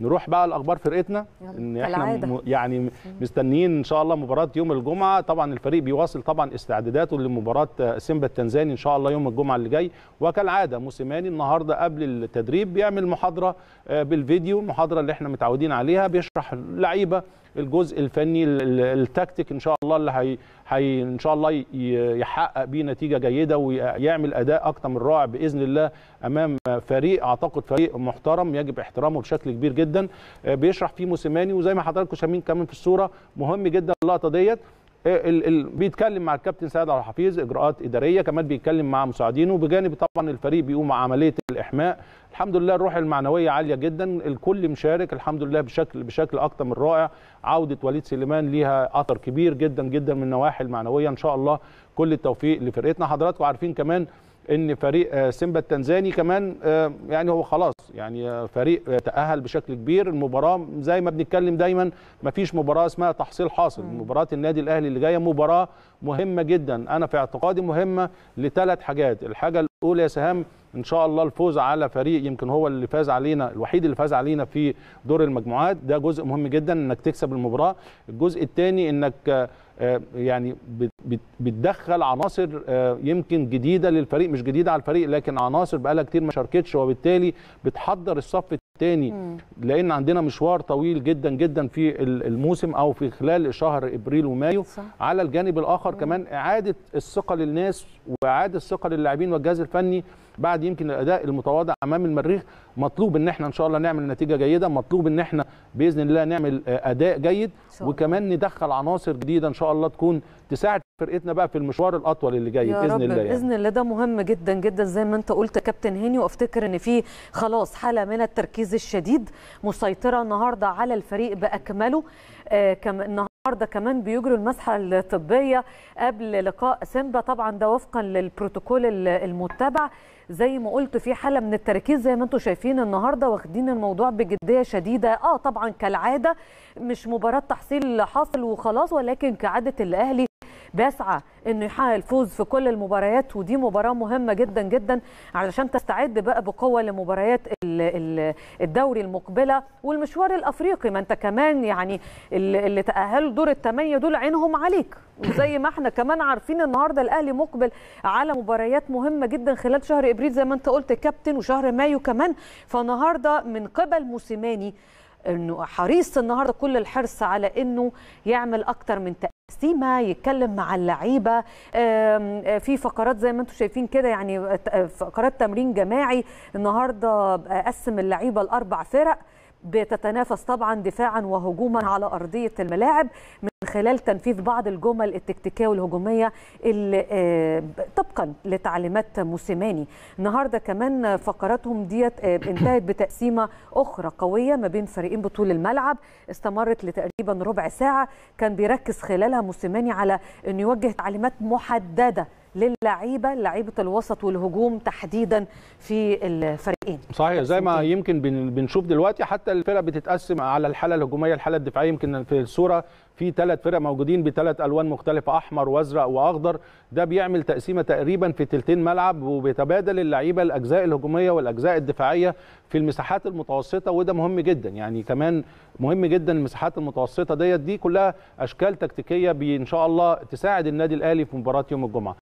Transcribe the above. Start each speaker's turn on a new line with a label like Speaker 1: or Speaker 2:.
Speaker 1: نروح بقى الاخبار فرقتنا ان احنا م... يعني مستنيين ان شاء الله مباراه يوم الجمعه طبعا الفريق بيواصل طبعا استعداداته لمباراه آه، سيمبا التنزاني ان شاء الله يوم الجمعه اللي جاي وكالعاده موسيماني النهارده قبل التدريب بيعمل محاضره آه، بالفيديو المحاضره اللي احنا متعودين عليها بيشرح اللعيبه الجزء الفني التكتيك ان شاء الله اللي هي هي ان شاء الله يحقق بيه نتيجه جيده ويعمل اداء اكتر من رائع باذن الله امام فريق اعتقد فريق محترم يجب احترامه بشكل كبير جدا آه، بيشرح فيه موسيماني وزي ما حضراتكم شايفين كمان في الصوره مهم جدا اللقطه ديت إيه، بيتكلم مع الكابتن سيد عبد الحفيظ اجراءات اداريه كمان بيتكلم مع مساعدينه بجانب طبعا الفريق بيقوم عمليه الاحماء الحمد لله الروح المعنويه عاليه جدا الكل مشارك الحمد لله بشكل بشكل اكتر من رائع عوده وليد سليمان ليها اثر كبير جدا جدا من النواحي المعنويه ان شاء الله كل التوفيق لفرقتنا حضراتكم عارفين كمان ان فريق آه، سيمبا التنزاني كمان آه، يعني هو خلاص يعني فريق تاهل بشكل كبير المباراه زي ما بنتكلم دايما ما فيش مباراه اسمها تحصيل حاصل مباراه النادي الاهلي اللي جايه مباراه مهمه جدا انا في اعتقادي مهمه لثلاث حاجات الحاجه الاولى يا سهام ان شاء الله الفوز على فريق يمكن هو اللي فاز علينا الوحيد اللي فاز علينا في دور المجموعات ده جزء مهم جدا انك تكسب المباراه الجزء الثاني انك آه، آه، يعني بتدخل عناصر آه، يمكن جديده للفريق مش جديده على الفريق لكن عناصر بقالها كتير ما شاركتش وبالتالي بتحضر الصف الثاني لان عندنا مشوار طويل جدا جدا في الموسم او في خلال شهر ابريل ومايو صح. على الجانب الاخر مم. كمان اعاده الثقه للناس واعاده الثقه للاعبين والجهاز الفني بعد يمكن الاداء المتواضع امام المريخ مطلوب ان احنا ان شاء الله نعمل نتيجه جيده مطلوب ان احنا باذن الله نعمل آه، اداء جيد وكمان ندخل عناصر جديده ان شاء الله تكون تساعد فرقتنا بقى في المشوار الاطول اللي جاي باذن الله يعني. باذن
Speaker 2: الله ده مهم جدا جدا زي ما انت قلت كابتن هاني وافتكر ان في خلاص حاله من التركيز الشديد مسيطره النهارده على الفريق باكمله آه كم النهارده كمان بيجروا المسحه الطبيه قبل لقاء سيمبا طبعا ده وفقا للبروتوكول المتبع زي ما قلت في حاله من التركيز زي ما انتم شايفين النهارده واخدين الموضوع بجديه شديده اه طبعا كالعاده مش مباراه تحصيل حاصل وخلاص ولكن كعاده الاهلي بيسعى انه يحقق الفوز في كل المباريات ودي مباراه مهمه جدا جدا علشان تستعد بقى بقوه لمباريات الدوري المقبله والمشوار الافريقي ما انت كمان يعني اللي تاهلوا دور الثمانيه دول عينهم عليك وزي ما احنا كمان عارفين النهارده الاهلي مقبل على مباريات مهمه جدا خلال شهر ابريل زي ما انت قلت كابتن وشهر مايو كمان فالنهارده من قبل موسيماني انه حريص النهارده كل الحرص على انه يعمل اكتر من تأكيد. سيما يتكلم مع اللعيبه آه، في فقرات زي ما انتم شايفين كده يعني آه، فقرات تمرين جماعي النهارده آه، قسم اللعيبه لاربع فرق بتتنافس طبعا دفاعا وهجوما على ارضيه الملاعب من خلال تنفيذ بعض الجمل التكتيكيه والهجوميه اللي آه، طبقا لتعليمات موسيماني النهارده كمان فقراتهم ديت آه، انتهت بتقسيمه اخرى قويه ما بين فريقين بطول الملعب استمرت لتقريبا ربع ساعه كان بيركز خلالها موسيماني على انه يوجه تعليمات محدده للعيبه لعيبه الوسط والهجوم تحديدا في الفريقين
Speaker 1: صحيح زي ما يمكن بنشوف دلوقتي حتى الفرق بتتقسم على الحاله الهجوميه الحاله الدفاعيه يمكن في الصوره في ثلاث فرق موجودين بثلاث الوان مختلفه احمر وازرق واخضر ده بيعمل تقسيمه تقريبا في ثلثين ملعب وبيتبادل اللعيبه الاجزاء الهجوميه والاجزاء الدفاعيه في المساحات المتوسطه وده مهم جدا يعني كمان مهم جدا المساحات المتوسطه ديت دي كلها اشكال تكتيكيه ان شاء الله تساعد النادي الاهلي في مباراه يوم الجمعه